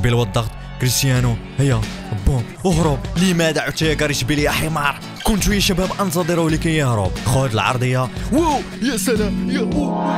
بيل والضغط كريستيانو هيا بوم اهرب لماذا عدت يا بيل يا حمار كنت يا شباب انتظره لكي يهرب خذ العرضيه واو يا سلام يا واو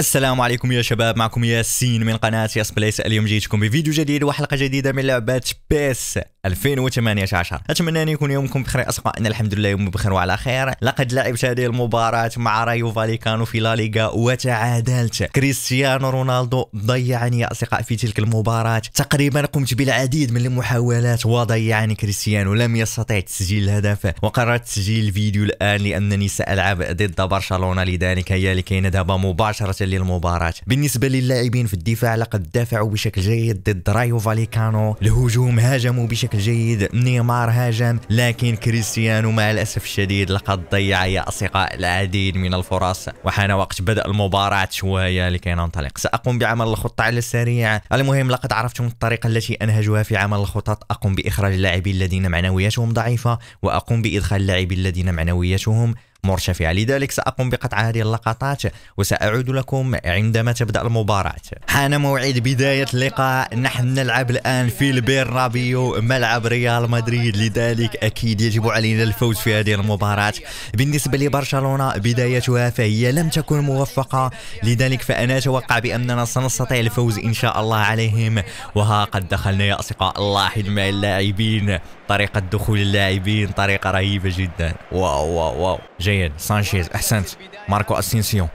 السلام عليكم يا شباب معكم ياسين من قناة ياس بليس اليوم جيتكم بفيديو جديد وحلقة جديدة من لعبة بيس 2018 أتمنى أن يكون يومكم بخير أصدقاء أن الحمد لله يوم بخير وعلى خير لقد لعبت هذه المباراة مع رايو فاليكانو في لاليغا وتعادلت كريستيانو رونالدو ضيعني يا أصدقاء في تلك المباراة تقريبا قمت بالعديد من المحاولات وضيعني كريستيانو لم يستطع تسجيل الهدف وقررت تسجيل الفيديو الآن لأنني سألعب ضد برشلونة لذلك هي لكي نذهب مباشرة للمباراة بالنسبة للاعبين في الدفاع لقد دافعوا بشكل جيد ضد رايو فاليكانو الهجوم هاجموا بشكل جيد نيمار هاجم لكن كريستيانو مع الأسف الشديد لقد ضيع يا أصدقاء العديد من الفرص وحان وقت بدأ المباراة شوية لكي ننطلق سأقوم بعمل الخطة على السريع المهم لقد عرفتم الطريقة التي أنهجها في عمل الخطط أقوم بإخراج اللاعبين الذين معنوياتهم ضعيفة وأقوم بإدخال اللاعبين الذين معنوياتهم مرتفعة لذلك سأقوم بقطع هذه اللقطات وسأعود لكم عندما تبدأ المباراة حان موعد بداية اللقاء نحن نلعب الآن في رابيو ملعب ريال مدريد لذلك أكيد يجب علينا الفوز في هذه المباراة بالنسبة لبرشلونة بدايتها فهي لم تكن موفقة لذلك فأنا أتوقع بأننا سنستطيع الفوز إن شاء الله عليهم وها قد دخلنا يا أصدقاء اللاحظ مع اللاعبين طريقة دخول اللاعبين طريقة رهيبة جدا واو واو واو جيد سانشيز احسنت ماركو اسينسيو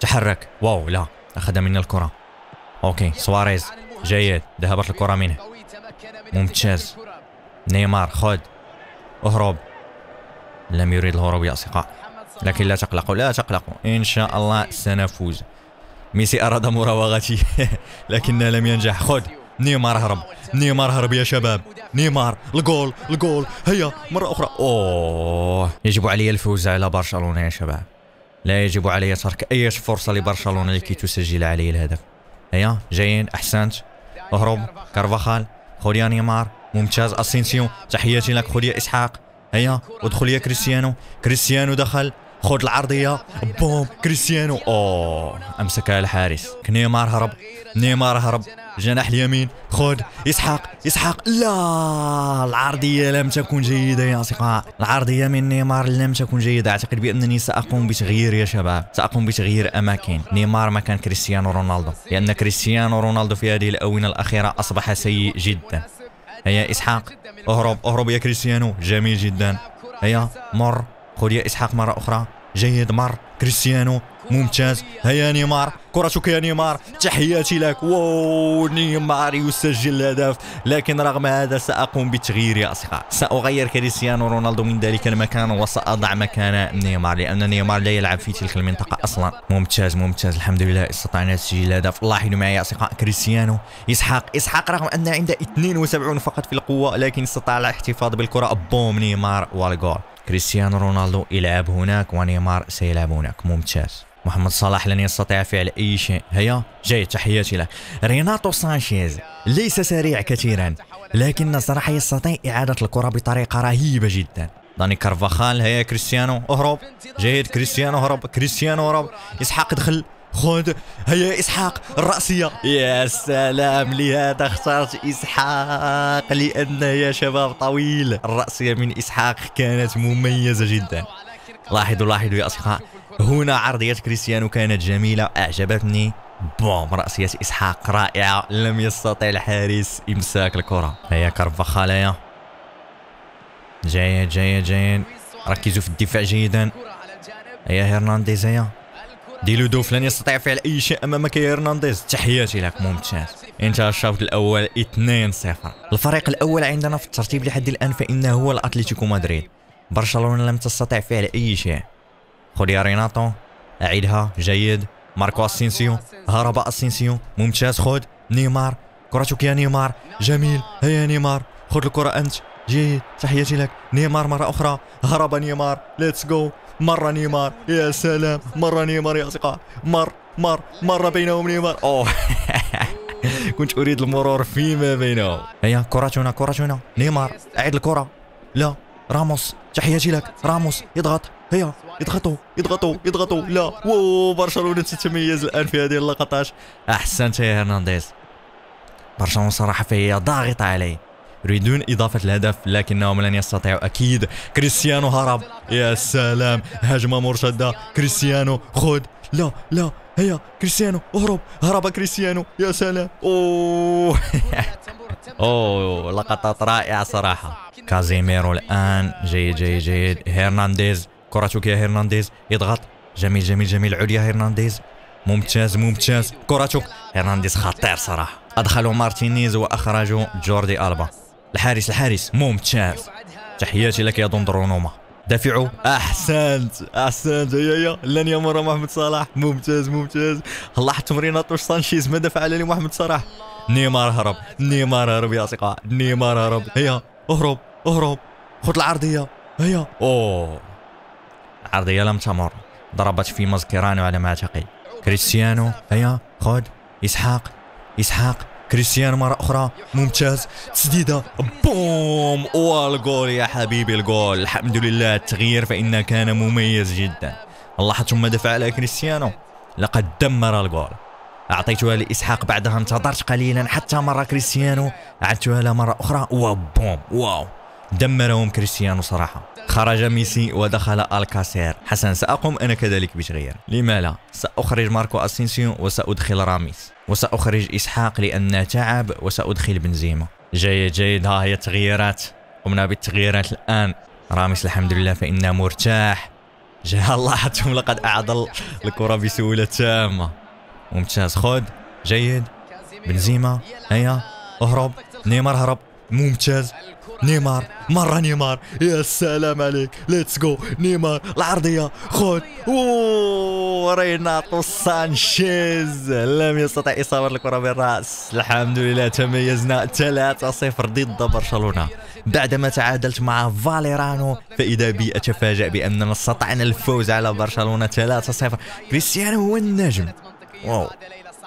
تحرك واو لا اخذ منا الكره اوكي سواريز جيد ذهبت الكره منه ممتاز نيمار خذ اهرب لم يريد الهروب يا اصدقاء لكن لا تقلقوا لا تقلقوا ان شاء الله سنفوز ميسي اراد مراوغتي لكنه لم ينجح خذ نيمار هرب نيمار هرب يا شباب نيمار الجول الجول هيا مرة أخرى أوه يجب علي الفوز على برشلونة يا شباب لا يجب علي ترك أي فرصة لبرشلونة لكي تسجل علي الهدف هيا جايين أحسنت اهرب كارفاخال خويا نيمار ممتاز أسينسيو تحياتي لك خويا اسحاق هيا ادخل يا كريستيانو كريستيانو دخل خذ العرضيه بوم كريستيانو اوه امسكها الحارس نيمار هرب نيمار هرب جناح اليمين خذ اسحاق اسحاق لا العرضيه لم تكن جيده يا اصدقاء العرضيه من نيمار لم تكن جيده اعتقد بانني ساقوم بتغيير يا شباب ساقوم بتغيير اماكن نيمار مكان كريستيانو رونالدو لان كريستيانو رونالدو في هذه الاونه الاخيره اصبح سيء جدا هيا اسحاق اهرب اهرب يا كريستيانو جميل جدا هيا مر خذ يا اسحاق مره اخرى جيد مر كريستيانو ممتاز هيا نيمار كرتك يا نيمار تحياتي لك واو نيمار يسجل الهدف لكن رغم هذا ساقوم بالتغيير يا اصدقاء ساغير كريستيانو رونالدو من ذلك المكان وساضع مكان نيمار لان نيمار لا يلعب في تلك المنطقه اصلا ممتاز ممتاز الحمد لله استطعنا تسجيل الهدف لاحظوا معي يا اصدقاء كريستيانو اسحاق اسحاق رغم ان عنده 72 فقط في القوه لكن استطاع الاحتفاظ بالكره بوم نيمار والجول كريستيانو رونالدو يلعب هناك ونيمار سيلعب هناك ممتاز محمد صلاح لن يستطيع فعل أي شيء هيا جاي تحياتي لك ريناتو سانشيز ليس سريع كثيرا لكن صراحة يستطيع إعادة الكرة بطريقة رهيبة جدا داني كارفاخال هيا كريستيانو اهرب جيد كريستيانو اهرب كريستيانو اهرب اسحاق دخل خذ هيا اسحاق الراسيه يا سلام لهذا اخترت اسحاق لانه يا شباب طويل الراسيه من اسحاق كانت مميزه جدا لاحظوا لاحظوا يا اصدقاء هنا عرضية كريستيانو كانت جميلة أعجبتني بوم رأسية إسحاق رائعة لم يستطع الحارس إمساك الكرة هيا كربخال هيا جاية جاية جاية ركزوا في الدفاع جيدا هيا هرنانديز هيا دوف لن يستطيع فعل اي شيء امامك يا هرنانديز تحياتي لك ممتاز انتهى الشوط الاول 2-0 الفريق الاول عندنا في الترتيب لحد الان فانه هو الاتليتيكو مدريد برشلونه لم تستطع فعل اي شيء خذ يا ريناتو أعيدها جيد ماركو أسينسيو هرب أسينسيو ممتاز خذ نيمار كرتك يا نيمار جميل هيا نيمار خذ الكرة أنت جيد تحياتي لك نيمار مرة أخرى هرب نيمار ليتس جو مرة نيمار يا سلام مرة نيمار يا أصدقاء مر مر مر بينهم نيمار أوه كنت أريد المرور فيما بينهم هيا كرة هنا كرة هنا نيمار أعيد الكرة لا راموس تحياتي لك راموس يضغط هيا يضغطوا يضغطوا يضغطوا لا واو برشلونه تتميز الان في هذه اللقطات احسنت يا هرنانديز برشلونه صراحه فهي ضاغطه عليه يريدون إضافة الهدف لكنهم لن يستطيعوا أكيد كريستيانو هرب يا سلام هجمة مرشدة كريستيانو خذ لا لا هيا كريستيانو اهرب هرب كريستيانو يا سلام اوه اوه لقطات رائعة صراحة كازيميرو الآن جيد جيد جيد هرنانديز كرتك يا هرنانديز اضغط جميل جميل جميل عليا هرنانديز ممتاز ممتاز كرتك هرنانديز خطير صراحه أدخلوا مارتينيز وأخرجوا جوردي البا الحارس الحارس ممتاز تحياتي لك يا دوندرونوما دافعوا احسنت احسنت يا يا لن يمر محمد صلاح ممتاز ممتاز الله تمرين طوش سانشيز ما دفع على محمد صلاح نيمار هرب نيمار هرب يا اصدقاء نيمار هرب هيا اهرب اهرب خذ العرضيه هيا اوه العرضية لم تمر ضربت في مازكيرانو على ما اعتقد كريستيانو هيا خذ اسحاق اسحاق كريستيانو مرة أخرى ممتاز تسديدة بوم والجول يا حبيبي الجول الحمد لله التغيير فإنه كان مميز جدا لاحظتم ماذا فعل كريستيانو لقد دمر الجول أعطيتها لإسحاق بعدها انتظرت قليلا حتى مر كريستيانو أعدتها له مرة أخرى وبوم واو دمرهم كريستيانو صراحة خرج ميسي ودخل الكاسير حسنا سأقوم أنا كذلك بتغيير لما لا سأخرج ماركو أسينسيو وسأدخل راميس وسأخرج إسحاق لأنه تعب وسأدخل بنزيما جيد جيد ها هي التغييرات قمنا بالتغييرات الآن راميس الحمد لله فإنه مرتاح جاء لاحظتم لقد أعضل الكرة بسهولة تامة ممتاز خذ جيد بنزيما هيا اهرب نيمار هرب ممتاز نيمار مرة نيمار يا سلام عليك ليتس جو نيمار العرضية خذ ريناتو سانشيز لم يستطع إصابة الكرة بالرأس الحمد لله تميزنا 3-0 ضد برشلونة بعدما تعادلت مع فاليرانو فإذا بي أتفاجأ بأننا استطعنا الفوز على برشلونة 3-0 كريستيانو هو النجم واو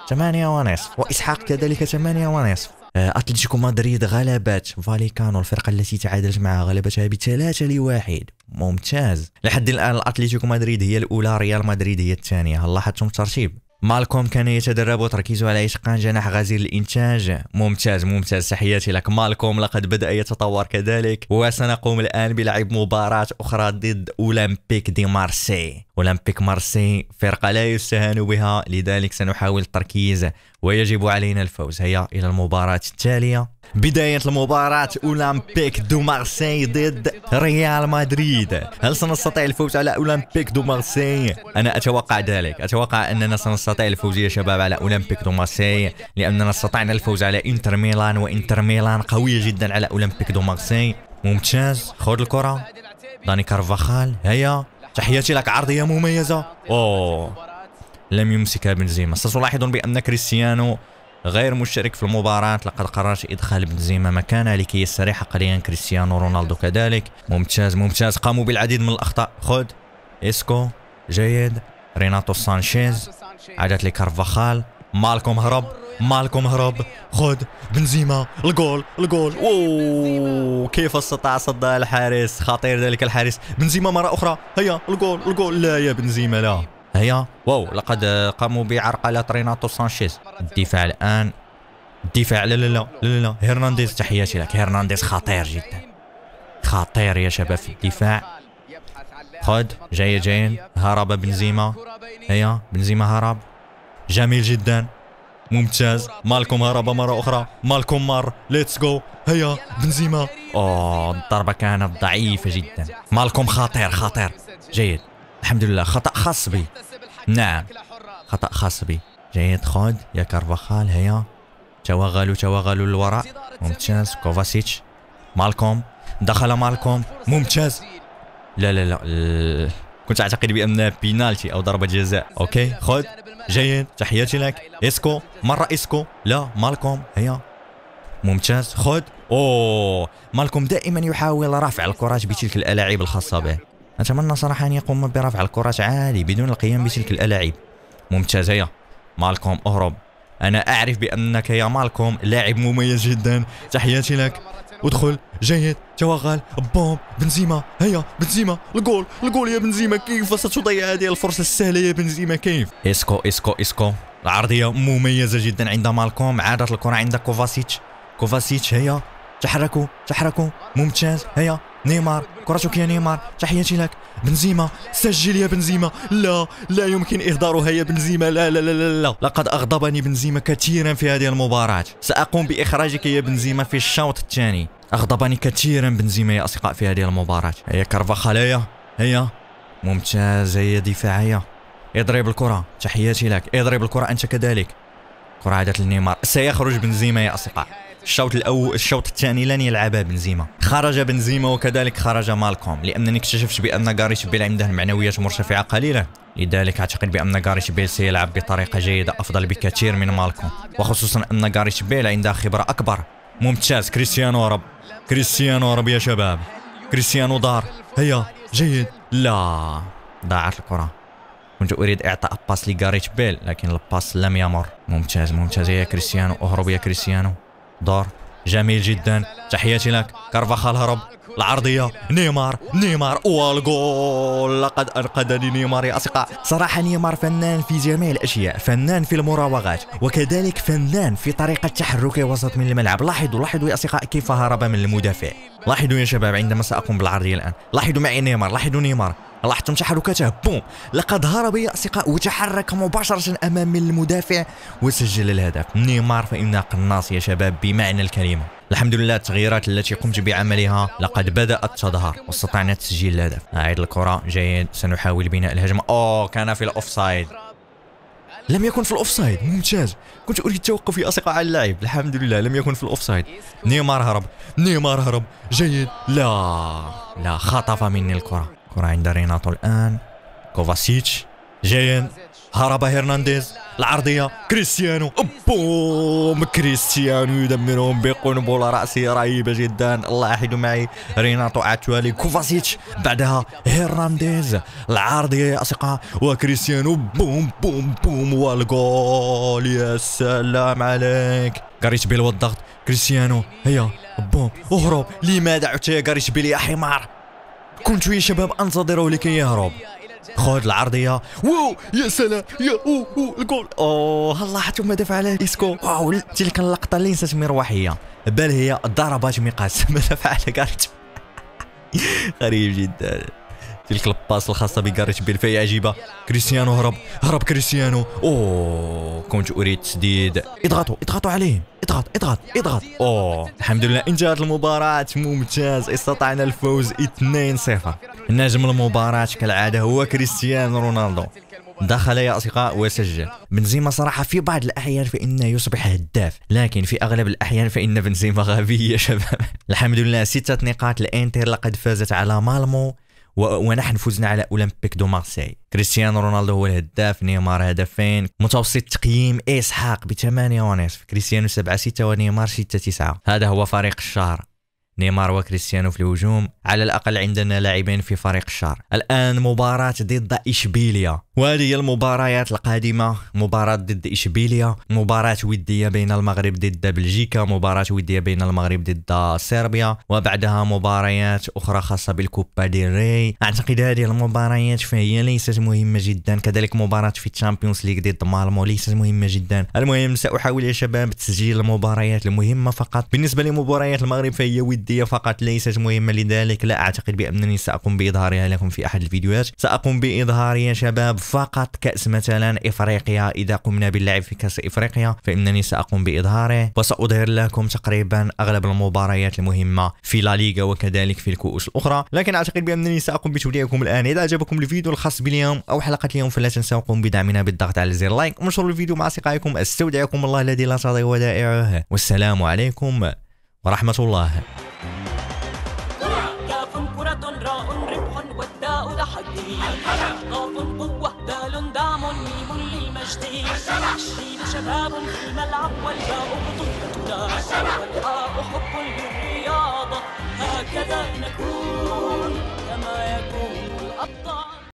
8 ونصف وإسحاق كذلك 8 ونصف آه، اتلتيكو مدريد غلبت فاليكانو الفرقه التي تعادلت معها غلبتها بثلاثة لواحد ممتاز لحد الان اتلتيكو مدريد هي الاولى ريال مدريد هي الثانيه هل لاحظتم الترتيب مالكوم كان يتدرب وتركيزه على اتقان جناح غزير الانتاج ممتاز ممتاز تحياتي لك مالكوم لقد بدا يتطور كذلك وسنقوم الان بلعب مباراه اخرى ضد اولمبيك دي مارسي اولمبيك مارسي فرقه لا يستهان بها لذلك سنحاول التركيز ويجب علينا الفوز هيا إلى المباراة التالية بداية المباراة أولمبيك دو مارسي ضد ريال مدريد هل سنستطيع الفوز على أولمبيك دو مارسي؟ أنا أتوقع ذلك أتوقع أننا سنستطيع الفوز يا شباب على أولمبيك دو مارسي لأننا استطعنا الفوز على إنتر ميلان وإنتر ميلان قوية جدا على أولمبيك دو مارسي ممتاز خذ الكرة داني كارفاخال هيا تحياتي لك عرضية مميزة أوه لم يمسك بنزيما ستلاحظون بأن كريستيانو غير مشترك في المباراة لقد قررت إدخال بنزيما مكانه لكي يستريح قليلا كريستيانو رونالدو كذلك ممتاز ممتاز قاموا بالعديد من الأخطاء خذ إسكو جيد ريناتو سانشيز عادت لكارفاخال مالكم هرب مالكم هرب خذ بنزيما الجول الجول اوه كيف استطاع صدها الحارس خطير ذلك الحارس بنزيما مره اخرى هيا الجول الجول لا يا بنزيما لا هيا واو لقد قاموا بعرقلة ريناتو سانشيز الدفاع الآن الدفاع لا لا لا لا لا هرنانديز تحياتي لك هرنانديز خطير جدا خطير يا شباب في الدفاع خد جاي جايين هرب بنزيما هيا بنزيما هرب جميل جدا ممتاز مالكم هرب مرة أخرى مالكم مار ليتس جو هيا بنزيما أوه الضربة كانت ضعيفة جدا مالكم خطير خطير جيد الحمد لله خطأ خاص بي نعم خطأ خاص بي جيد خود يا كارفاخال هيا توغلوا توغلوا للوراء ممتاز كوفاسيتش مالكوم دخل مالكوم ممتاز لا لا لا كنت اعتقد بان بينالتي او ضربه جزاء اوكي خذ جيد تحياتي لك اسكو مره اسكو لا مالكوم هيا ممتاز خذ اوه مالكوم دائما يحاول رفع الكرات بتلك الالاعيب الخاصه به أتمنى صراحة أن يقوم برفع الكرة عالي بدون القيام بتلك الألاعيب ممتاز يا مالكوم أهرب أنا أعرف بأنك يا مالكوم لاعب مميز جدا تحياتي لك ادخل جيد توغل بوم بنزيما هيا بنزيما الجول الجول يا بنزيما كيف ستضيع هذه الفرصة السهلة يا بنزيما كيف اسكو اسكو اسكو العرضية مميزة جدا عند مالكوم عادت الكرة عند كوفاسيتش كوفاسيتش هيا تحركوا تحركوا ممتاز هيا نيمار كرتك يا نيمار تحياتي لك بنزيما سجل يا بنزيما لا لا يمكن اهدارها يا بنزيما لا لا لا لا, لا. لقد اغضبني بنزيما كثيرا في هذه المباراة ساقوم باخراجك يا بنزيما في الشوط الثاني اغضبني كثيرا بنزيما يا اصدقاء في هذه المباراة هيا كرفخال هيا هيا ممتازة هي دفاعية اضرب الكرة تحياتي لك اضرب الكرة انت كذلك كرة عادت لنيمار سيخرج بنزيما يا اصدقاء الشوط الأول الشوط الثاني لن يلعبها بنزيما خرج بنزيما وكذلك خرج مالكوم لأنني اكتشفت بأن غاريش بيل عنده المعنويات مرتفعة قليلا لذلك أعتقد بأن غاريش بيل سيلعب بطريقة جيدة أفضل بكثير من مالكوم وخصوصا أن غاريش بيل عنده خبرة أكبر ممتاز كريستيانو رب كريستيانو رب يا شباب كريستيانو دار هيا جيد لا ضاعت الكره كنت اريد اعطاء باس لغاريش بيل لكن الباس لم يمر ممتاز ممتاز يا كريستيانو اهرب يا كريستيانو دور جميل جدا تحياتي لك كارفاخال هرب العرضية نيمار نيمار والجول لقد أنقذني نيمار يا أصدقاء صراحة نيمار فنان في جميع الأشياء فنان في المراوغات وكذلك فنان في طريقة تحركه وسط من الملعب لاحظوا لاحظوا يا أصدقاء كيف هرب من المدافع لاحظوا يا شباب عندما ساقوم بالعرضيه الان لاحظوا معي نيمار لاحظوا نيمار لاحظتم تحركاته بوم لقد هرب يا اصدقاء وتحرك مباشره امام المدافع وسجل الهدف نيمار فانه قناص يا شباب بمعنى الكلمه الحمد لله التغييرات التي قمت بعملها لقد بدأت تظهر واستطعنا تسجيل الهدف أعيد الكرة جيد سنحاول بناء الهجمة أوه كان في الأوفسايد لم يكن في الاوفسايد ممتاز كنت اريد التوقف يا اصدقاء على اللاعب الحمد لله لم يكن في الاوفسايد نيمار هرب نيمار هرب جيد لا لا خطف مني الكره كره عند ريناتو الان كوفاسيتش جايين هرب هرنانديز العرضيه كريستيانو بوم كريستيانو يدمرهم بقنبله راسيه رهيبه جدا لاحظوا معي ريناتو اتوالي كوفاسيتش بعدها هرنانديز العرضيه يا اصدقاء وكريستيانو بوم بوم بوم والجول يا سلام عليك كاريش بيل والضغط كريستيانو هيا بوم اهرب لماذا عدت يا كاريش بيل يا حمار كنت يا شباب انتظره لكي يهرب خذ العرضيه واو يا سلام يا او او الجول هلا حتى ما دافع عليه اسكو واو تلك اللقطه اللي نسات مروحيه بل هي ضربات ميقاس ما دافع على كارت غريب جدا تلك الباس الخاصة بجاريث بيل فهي عجيبة كريستيانو هرب هرب كريستيانو اوه كنت اريد تسديد اضغطوا اضغطوا عليهم اضغط اضغط اضغط اوه الحمد لله انتهت المباراة ممتاز استطعنا الفوز 2-0 نجم المباراة كالعادة هو كريستيانو رونالدو دخل يا أصدقاء وسجل بنزيما صراحة في بعض الأحيان فإنه يصبح هداف لكن في أغلب الأحيان فإن بنزيما غبي يا شباب الحمد لله ستة نقاط الإنتر لقد فازت على مالمو ونحن فزنا على اولمبيك دو مارسي كريستيانو رونالدو هو الهداف نيمار هدفين متوسط تقييم اسحاق بثمانية ونصف كريستيانو سبعة ستة ونيمار ستة تسعة هذا هو فريق الشهر نيمار وكريستيانو في الهجوم على الاقل عندنا لاعبين في فريق الشهر الان مباراه ضد اشبيليا وهذه هي المباريات القادمة مباراة ضد إشبيليا مباراة ودية بين المغرب ضد بلجيكا مباراة ودية بين المغرب ضد صربيا وبعدها مباريات أخرى خاصة بالكوبا دي ري أعتقد هذه المباريات فهي ليست مهمة جدا كذلك مباراة في الشامبيونز ليغ ضد مالمو ليست مهمة جدا المهم سأحاول يا شباب تسجيل المباريات المهمة فقط بالنسبة لمباريات المغرب فهي ودية فقط ليست مهمة لذلك لا أعتقد بأنني سأقوم بإظهارها لكم في أحد الفيديوهات سأقوم بإظهارها يا شباب فقط كأس مثلا إفريقيا إذا قمنا باللعب في كأس إفريقيا فإنني سأقوم بإظهاره وسأظهر لكم تقريبا أغلب المباريات المهمة في لا ليغا وكذلك في الكؤوس الأخرى لكن أعتقد بأنني سأقوم بتوديعكم الآن إذا أعجبكم الفيديو الخاص باليوم أو حلقة اليوم فلا تنسوا قوم بدعمنا بالضغط على زر لايك وانشروا الفيديو مع أصدقائكم استودعكم الله الذي لا تضيع ودائعه والسلام عليكم ورحمة الله الشيب شباب في الملعب والباء والياء بطولتنا والحاء حب للرياضة هكذا نكون كما يكون الأبطال